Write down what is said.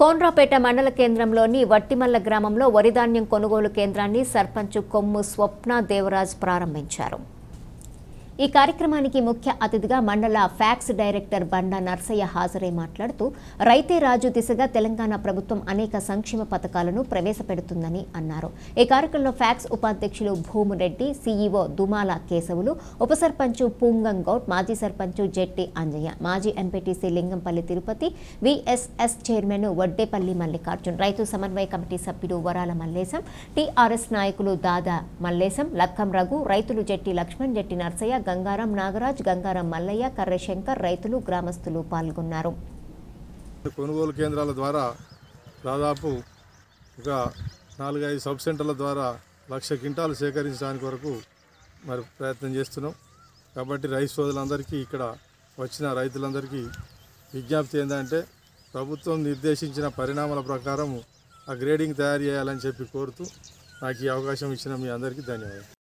కోన్రాపేట మండల కేంద్రంలోని వట్టిమల్ల గ్రామంలో వరిధాన్యం కొనుగోలు కేంద్రాన్ని సర్పంచ్ కొమ్ము స్వప్న దేవరాజ్ ప్రారంభించారు ఈ కార్యక్రమానికి ముఖ్య అతిథిగా మండల ఫ్యాక్స్ డైరెక్టర్ బండా నర్సయ్య హాజరై మాట్లాడుతూ రైతే రాజు దిశగా తెలంగాణ ప్రభుత్వం అనేక సంక్షేమ పథకాలను ప్రవేశపెడుతుందని అన్నారు ఈ కార్యక్రమంలో ఫ్యాక్స్ ఉపాధ్యక్షులు భూమిరెడ్డి సీఈఓ దుమాల కేశవులు ఉప సర్పంచు పూంగం మాజీ సర్పంచు జెట్టి అంజయ్య మాజీ MPTC Lingampalli Tirupati VSS chairman Vaddepalli Mallikarjun రైతు సమన్వయ కమిటీ సభ్యుడు వరాల మల్లేశం టీఆర్ఎస్ నాయకులు దాదా మల్లేశం లక్కం రఘు రైతులు జెట్టి లక్ష్మణ్ జెట్టి నర్సయ్య గంగారాం నాగరాజ్ గంగారాం మల్లయ్య కర్రశంకర్ రైతులు గ్రామస్తులు పాల్గొన్నారు కొనుగోలు కేంద్రాల ద్వారా దాదాపు ఒక నాలుగైదు సబ్ సెంటర్ల ద్వారా లక్ష క్వింటాలు సేకరించడానికి వరకు మరి ప్రయత్నం చేస్తున్నాం కాబట్టి రైతు సోదరులందరికీ ఇక్కడ వచ్చిన రైతులందరికీ విజ్ఞప్తి ఏంటంటే ప్రభుత్వం నిర్దేశించిన పరిణామాల ప్రకారం ఆ గ్రేడింగ్ తయారు చేయాలని చెప్పి కోరుతూ నాకు ఈ అవకాశం ఇచ్చిన మీ అందరికీ ధన్యవాదాలు